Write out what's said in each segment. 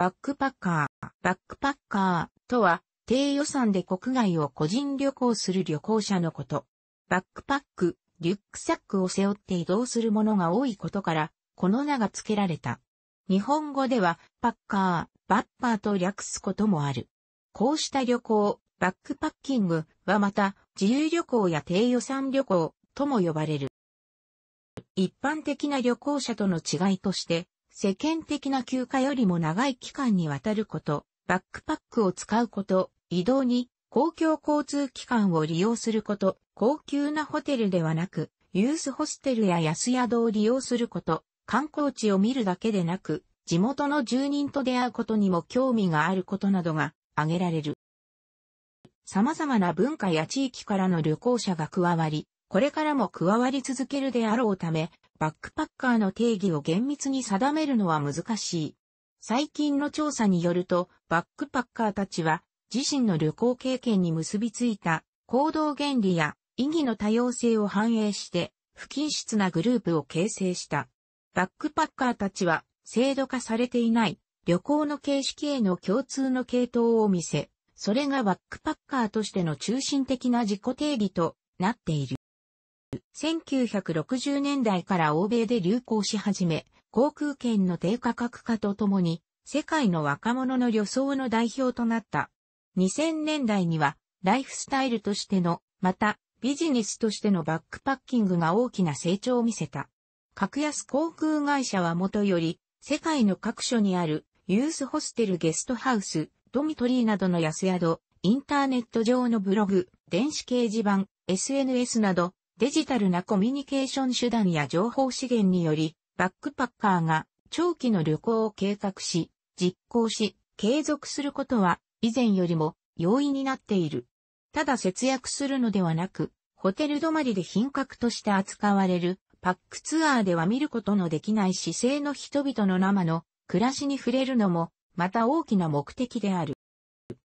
バックパッカー。バックパッカーとは、低予算で国外を個人旅行する旅行者のこと。バックパック、リュックサックを背負って移動するものが多いことから、この名が付けられた。日本語では、パッカー、バッパーと略すこともある。こうした旅行、バックパッキングはまた、自由旅行や低予算旅行とも呼ばれる。一般的な旅行者との違いとして、世間的な休暇よりも長い期間にわたること、バックパックを使うこと、移動に公共交通機関を利用すること、高級なホテルではなく、ユースホステルや安宿を利用すること、観光地を見るだけでなく、地元の住人と出会うことにも興味があることなどが挙げられる。様々な文化や地域からの旅行者が加わり、これからも加わり続けるであろうため、バックパッカーの定義を厳密に定めるのは難しい。最近の調査によると、バックパッカーたちは、自身の旅行経験に結びついた行動原理や意義の多様性を反映して、不均質なグループを形成した。バックパッカーたちは、制度化されていない旅行の形式への共通の系統を見せ、それがバックパッカーとしての中心的な自己定義となっている。1960年代から欧米で流行し始め、航空券の低価格化とともに、世界の若者の旅装の代表となった。2000年代には、ライフスタイルとしての、また、ビジネスとしてのバックパッキングが大きな成長を見せた。格安航空会社はもとより、世界の各所にある、ユースホステルゲストハウス、ドミトリーなどの安宿、インターネット上のブログ、電子掲示板、SNS など、デジタルなコミュニケーション手段や情報資源により、バックパッカーが長期の旅行を計画し、実行し、継続することは以前よりも容易になっている。ただ節約するのではなく、ホテル止まりで品格として扱われるパックツアーでは見ることのできない姿勢の人々の生の暮らしに触れるのも、また大きな目的である。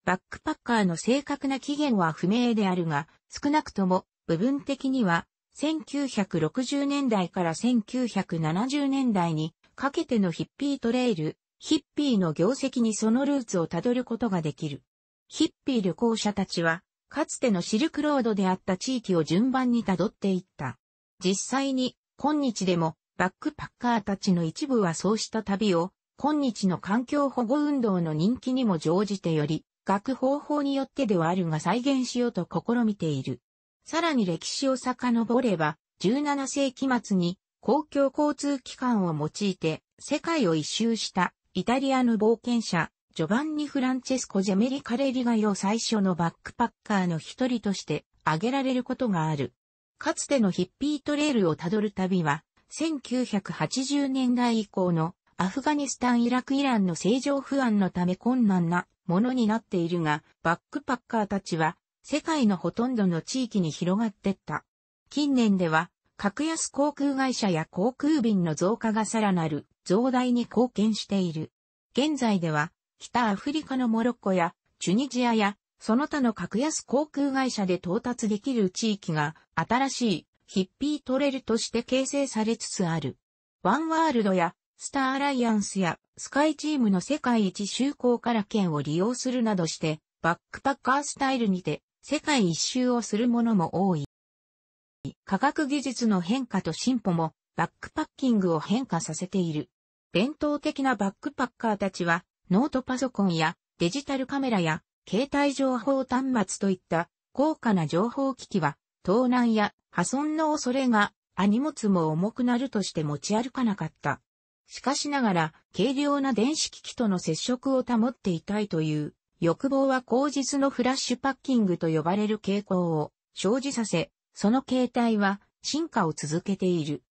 バックパッカーの正確な期限は不明であるが、少なくとも部分的には1960年代から1970年代にかけてのヒッピートレイル、ヒッピーの業績にそのルーツをたどることができる。ヒッピー旅行者たちは、かつてのシルクロードであった地域を順番にたどっていった。実際に、今日でも、バックパッカーたちの一部はそうした旅を、今日の環境保護運動の人気にも乗じてより、学方法によってではあるが再現しようと試みている。さらに歴史を遡れば、17世紀末に公共交通機関を用いて世界を一周したイタリアの冒険者、ジョバンニ・フランチェスコ・ジェメリカレリが世最初のバックパッカーの一人として挙げられることがある。かつてのヒッピートレールをたどる旅は、1980年代以降のアフガニスタン・イラク・イランの正常不安のため困難なものになっているが、バックパッカーたちは世界のほとんどの地域に広がってった。近年では、格安航空会社や航空便の増加がさらなる増大に貢献している。現在では、北アフリカのモロッコやチュニジアやその他の格安航空会社で到達できる地域が新しいヒッピートレルとして形成されつつある。ワンワールドやスターアライアンスやスカイチームの世界一周航から券を利用するなどしてバックパッカースタイルにて世界一周をするものも多い。科学技術の変化と進歩もバックパッキングを変化させている。伝統的なバックパッカーたちはノートパソコンやデジタルカメラや携帯情報端末といった高価な情報機器は盗難や破損の恐れがあ荷物も重くなるとして持ち歩かなかった。しかしながら軽量な電子機器との接触を保っていたいという欲望は口実のフラッシュパッキングと呼ばれる傾向を生じさせ、その形態は進化を続けている。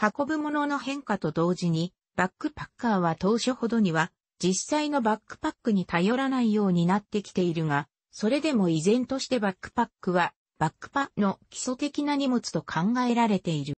運ぶものの変化と同時に、バックパッカーは当初ほどには、実際のバックパックに頼らないようになってきているが、それでも依然としてバックパックは、バックパの基礎的な荷物と考えられている。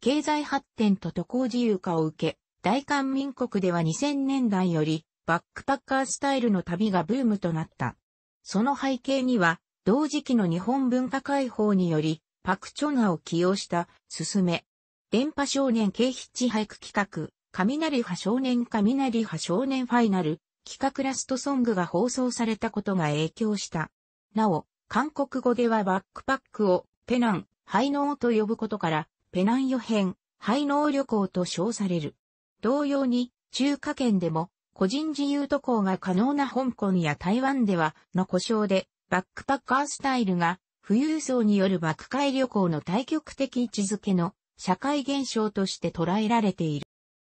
経済発展と渡航自由化を受け、大韓民国では2000年代より、バックパッカースタイルの旅がブームとなった。その背景には、同時期の日本文化解放により、パクチョナを起用した、すすめ。電波少年警ヒッチ俳句企画、雷派少年雷派少年ファイナル、企画ラストソングが放送されたことが影響した。なお、韓国語ではバックパックを、ペナン、廃ーと呼ぶことから、ペナン予編、廃ー旅行と称される。同様に、中華圏でも、個人自由渡航が可能な香港や台湾では、の故障で、バックパッカースタイルが、富裕層による爆買い旅行の対極的位置づけの社会現象として捉えられてい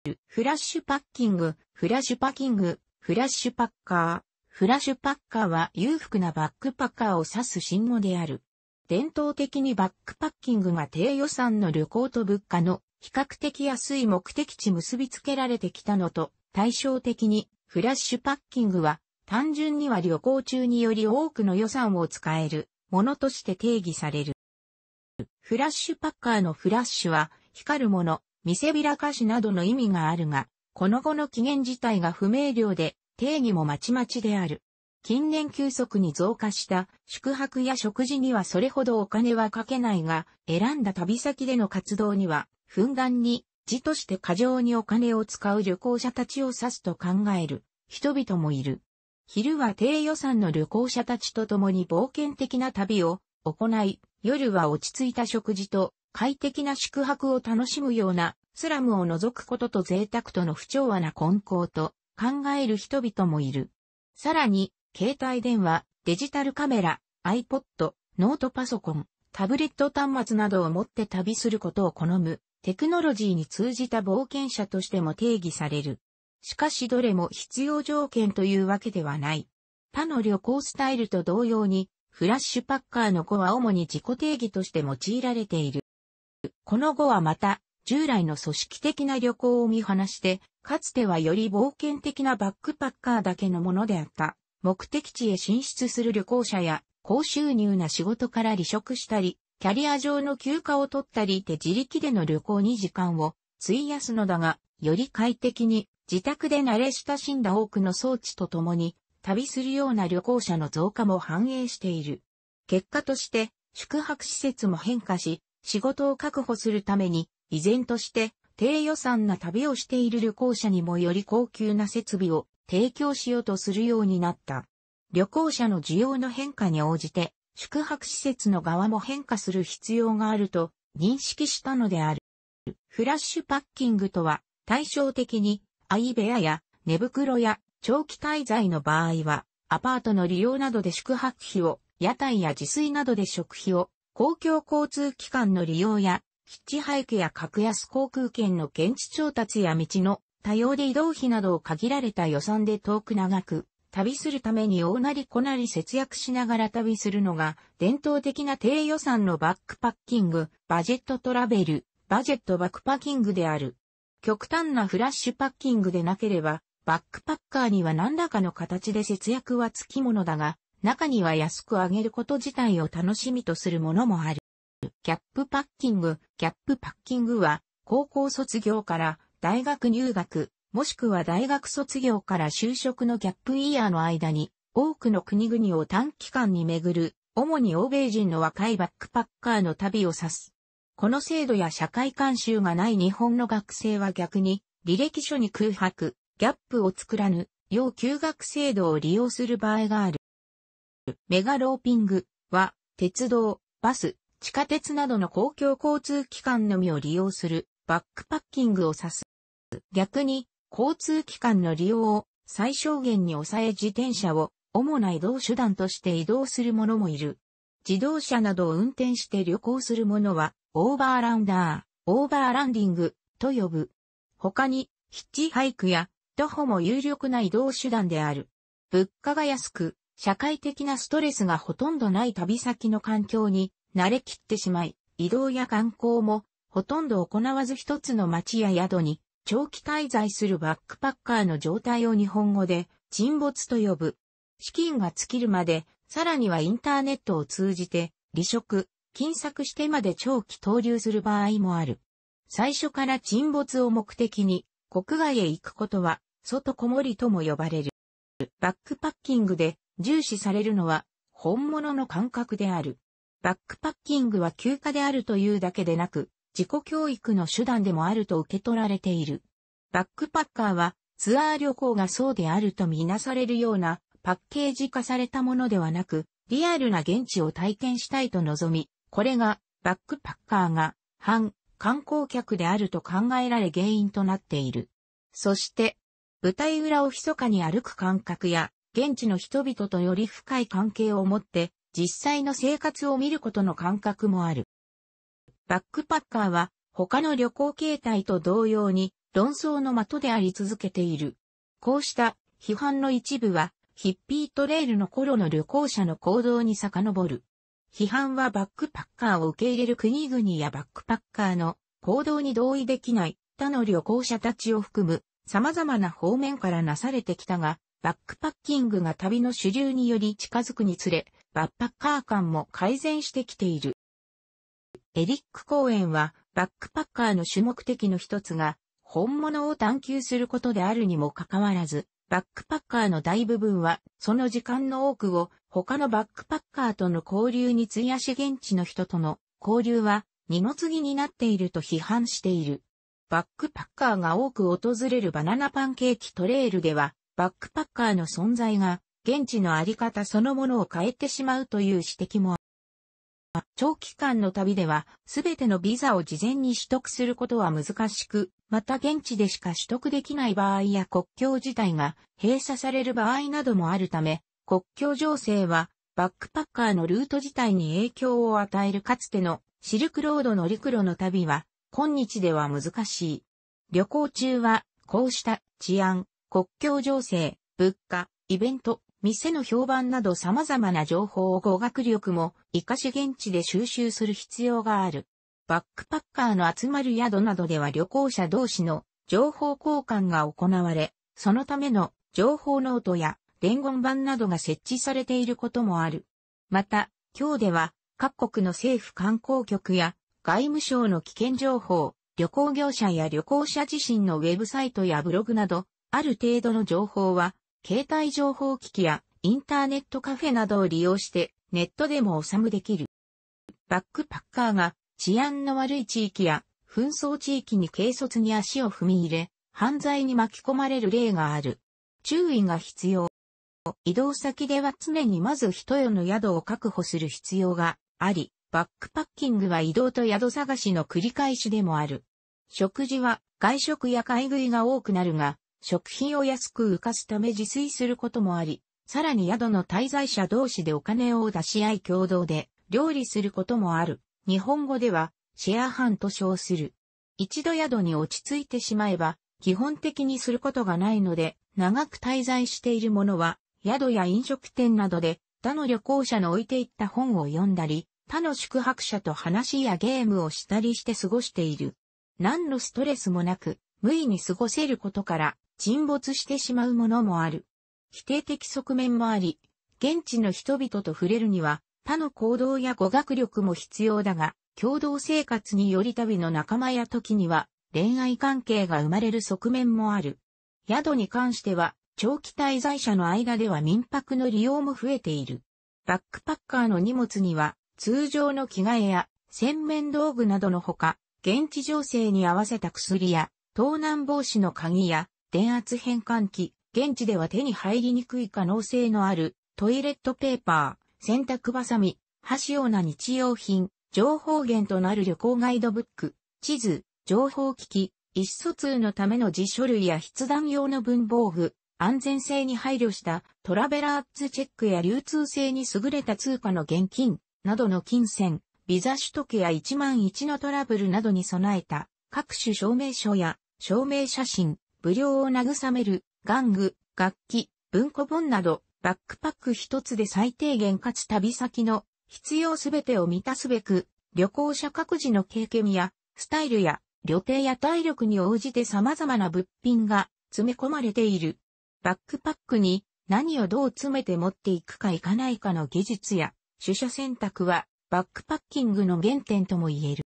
る。フラッシュパッキング、フラッシュパッキング、フラッシュパッカー。フラッシュパッカーは裕福なバックパッカーを指す信号である。伝統的にバックパッキングが低予算の旅行と物価の比較的安い目的地結びつけられてきたのと対照的に、フラッシュパッキングは、単純には旅行中により多くの予算を使えるものとして定義される。フラッシュパッカーのフラッシュは、光るもの、見せびらかしなどの意味があるが、この後の起源自体が不明瞭で、定義もまちまちである。近年急速に増加した宿泊や食事にはそれほどお金はかけないが、選んだ旅先での活動には、ふんだんに字として過剰にお金を使う旅行者たちを指すと考える人々もいる。昼は低予算の旅行者たちと共に冒険的な旅を行い、夜は落ち着いた食事と快適な宿泊を楽しむようなスラムを除くことと贅沢との不調和な混交と考える人々もいる。さらに、携帯電話、デジタルカメラ、iPod、ノートパソコン、タブレット端末などを持って旅することを好むテクノロジーに通じた冒険者としても定義される。しかしどれも必要条件というわけではない。他の旅行スタイルと同様に、フラッシュパッカーの語は主に自己定義として用いられている。この語はまた、従来の組織的な旅行を見放して、かつてはより冒険的なバックパッカーだけのものであった、目的地へ進出する旅行者や、高収入な仕事から離職したり、キャリア上の休暇を取ったりて自力での旅行に時間を費やすのだが、より快適に自宅で慣れ親しんだ多くの装置とともに旅するような旅行者の増加も反映している。結果として宿泊施設も変化し、仕事を確保するために依然として低予算な旅をしている旅行者にもより高級な設備を提供しようとするようになった。旅行者の需要の変化に応じて宿泊施設の側も変化する必要があると認識したのである。フラッシュパッキングとは対照的に相部屋や寝袋や長期滞在の場合はアパートの利用などで宿泊費を屋台や自炊などで食費を公共交通機関の利用やヒッチハイクや格安航空券の現地調達や道の多様で移動費などを限られた予算で遠く長く旅するために大なり小なり節約しながら旅するのが、伝統的な低予算のバックパッキング、バジェットトラベル、バジェットバックパッキングである。極端なフラッシュパッキングでなければ、バックパッカーには何らかの形で節約はつきものだが、中には安く上げること自体を楽しみとするものもある。キャップパッキング、キャップパッキングは、高校卒業から大学入学、もしくは大学卒業から就職のギャップイヤーの間に、多くの国々を短期間に巡る、主に欧米人の若いバックパッカーの旅を指す。この制度や社会慣習がない日本の学生は逆に、履歴書に空白、ギャップを作らぬ、要休学制度を利用する場合がある。メガローピングは、鉄道、バス、地下鉄などの公共交通機関のみを利用する、バックパッキングを指す。逆に、交通機関の利用を最小限に抑え自転車を主な移動手段として移動する者もいる。自動車などを運転して旅行する者は、オーバーランダー、オーバーランディングと呼ぶ。他に、ヒッチハイクや徒歩も有力な移動手段である。物価が安く、社会的なストレスがほとんどない旅先の環境に慣れきってしまい、移動や観光もほとんど行わず一つの街や宿に長期滞在するバックパッカーの状態を日本語で沈没と呼ぶ。資金が尽きるまで、さらにはインターネットを通じて離職、禁作してまで長期投留する場合もある。最初から沈没を目的に国外へ行くことは外こもりとも呼ばれる。バックパッキングで重視されるのは本物の感覚である。バックパッキングは休暇であるというだけでなく、自己教育の手段でもあると受け取られている。バックパッカーはツアー旅行がそうであるとみなされるようなパッケージ化されたものではなく、リアルな現地を体験したいと望み、これがバックパッカーが反観光客であると考えられ原因となっている。そして、舞台裏を密かに歩く感覚や、現地の人々とより深い関係を持って、実際の生活を見ることの感覚もある。バックパッカーは他の旅行形態と同様に論争の的であり続けている。こうした批判の一部はヒッピートレイルの頃の旅行者の行動に遡る。批判はバックパッカーを受け入れる国々やバックパッカーの行動に同意できない他の旅行者たちを含む様々な方面からなされてきたが、バックパッキングが旅の主流により近づくにつれ、バッパッカー感も改善してきている。エリック公園は、バックパッカーの主目的の一つが、本物を探求することであるにもかかわらず、バックパッカーの大部分は、その時間の多くを、他のバックパッカーとの交流に費やし現地の人との交流は、二の次になっていると批判している。バックパッカーが多く訪れるバナナパンケーキトレイルでは、バックパッカーの存在が、現地のあり方そのものを変えてしまうという指摘も長期間の旅では、すべてのビザを事前に取得することは難しく、また現地でしか取得できない場合や国境自体が閉鎖される場合などもあるため、国境情勢はバックパッカーのルート自体に影響を与えるかつてのシルクロードの陸路の旅は今日では難しい。旅行中はこうした治安、国境情勢、物価、イベント、店の評判など様々な情報を語学力も活かし現地で収集する必要がある。バックパッカーの集まる宿などでは旅行者同士の情報交換が行われ、そのための情報ノートや伝言板などが設置されていることもある。また、今日では各国の政府観光局や外務省の危険情報、旅行業者や旅行者自身のウェブサイトやブログなど、ある程度の情報は携帯情報機器やインターネットカフェなどを利用してネットでもおさむできる。バックパッカーが治安の悪い地域や紛争地域に軽率に足を踏み入れ、犯罪に巻き込まれる例がある。注意が必要。移動先では常にまず人夜の宿を確保する必要があり、バックパッキングは移動と宿探しの繰り返しでもある。食事は外食や買い食いが多くなるが、食品を安く浮かすため自炊することもあり、さらに宿の滞在者同士でお金を出し合い共同で料理することもある。日本語ではシェアハンと称する。一度宿に落ち着いてしまえば基本的にすることがないので長く滞在しているものは宿や飲食店などで他の旅行者の置いていった本を読んだり他の宿泊者と話やゲームをしたりして過ごしている。何のストレスもなく無意に過ごせることから沈没してしまうものもある。否定的側面もあり、現地の人々と触れるには、他の行動や語学力も必要だが、共同生活により旅の仲間や時には、恋愛関係が生まれる側面もある。宿に関しては、長期滞在者の間では民泊の利用も増えている。バックパッカーの荷物には、通常の着替えや洗面道具などのほか、現地情勢に合わせた薬や、盗難防止の鍵や、電圧変換器、現地では手に入りにくい可能性のあるトイレットペーパー、洗濯バサミ、箸うな日用品、情報源となる旅行ガイドブック、地図、情報機器、意思疎通のための辞書類や筆談用の文房具、安全性に配慮したトラベラーズチェックや流通性に優れた通貨の現金などの金銭、ビザ取得や1万1のトラブルなどに備えた各種証明書や証明写真、無料を慰める、玩具、楽器、文庫本など、バックパック一つで最低限かつ旅先の必要すべてを満たすべく、旅行者各自の経験や、スタイルや、旅程や体力に応じて様々な物品が詰め込まれている。バックパックに何をどう詰めて持っていくか行かないかの技術や、取捨選択は、バックパッキングの原点とも言える。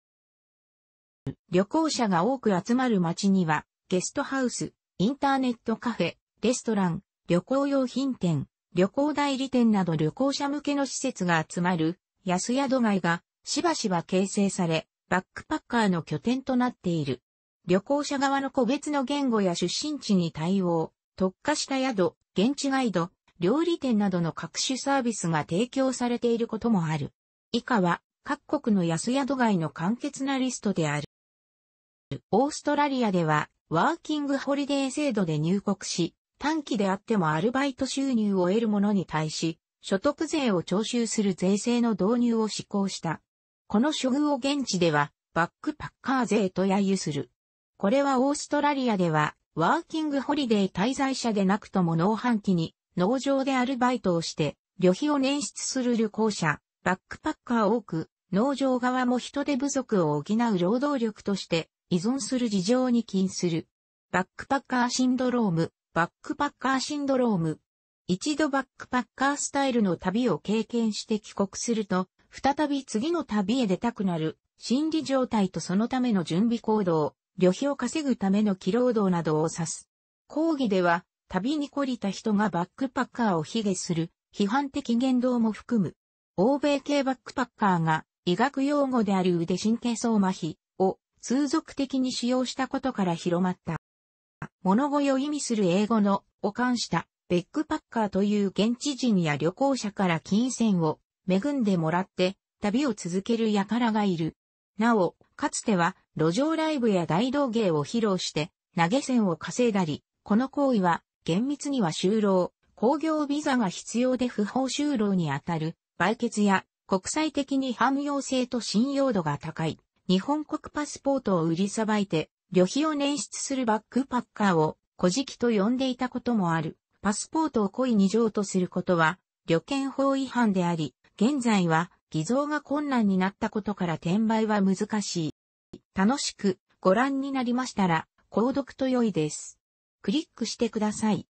旅行者が多く集まる街には、ゲストハウス、インターネットカフェ、レストラン、旅行用品店、旅行代理店など旅行者向けの施設が集まる安宿街がしばしば形成され、バックパッカーの拠点となっている。旅行者側の個別の言語や出身地に対応、特化した宿、現地ガイド、料理店などの各種サービスが提供されていることもある。以下は各国の安宿街の簡潔なリストである。オーストラリアではワーキングホリデー制度で入国し、短期であってもアルバイト収入を得る者に対し、所得税を徴収する税制の導入を施行した。この処遇を現地では、バックパッカー税と揶揄する。これはオーストラリアでは、ワーキングホリデー滞在者でなくとも農繁期に、農場でアルバイトをして、旅費を捻出する旅行者、バックパッカー多く、農場側も人手不足を補う労働力として、依存する事情に起因する。バックパッカーシンドローム、バックパッカーシンドローム。一度バックパッカースタイルの旅を経験して帰国すると、再び次の旅へ出たくなる、心理状態とそのための準備行動、旅費を稼ぐための起労働などを指す。講義では、旅に懲りた人がバックパッカーを卑下する、批判的言動も含む。欧米系バックパッカーが、医学用語である腕神経層麻痺、通俗的に使用したことから広まった。物語を意味する英語のを冠したベックパッカーという現地人や旅行者から金銭を恵んでもらって旅を続ける輩がいる。なお、かつては路上ライブや大道芸を披露して投げ銭を稼いだり、この行為は厳密には就労、工業ビザが必要で不法就労にあたる、売却や国際的に汎用性と信用度が高い日本国パスポートを売りさばいて、旅費を捻出するバックパッカーを、古事記と呼んでいたこともある。パスポートを故意に譲渡することは、旅券法違反であり、現在は偽造が困難になったことから転売は難しい。楽しくご覧になりましたら、購読と良いです。クリックしてください。